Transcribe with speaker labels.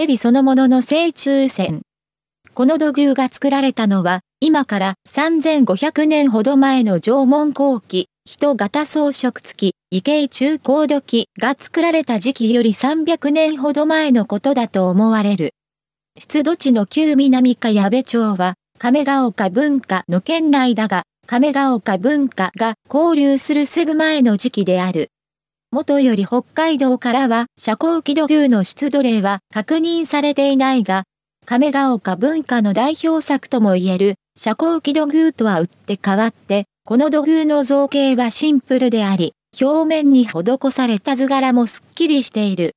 Speaker 1: 蛇そのものの正中線。この土偶が作られたのは、今から3500年ほど前の縄文後期、人型装飾付き、異形中高土器が作られた時期より300年ほど前のことだと思われる。出土地の旧南か矢部町は、亀ヶ丘文化の県内だが、亀ヶ丘文化が交流するすぐ前の時期である。元より北海道からは遮光気土牛の出土例は確認されていないが、亀ヶ丘文化の代表作とも言える遮光気土牛とは打って変わって、この土偶の造形はシンプルであり、表面に施された図柄もすっきりしている。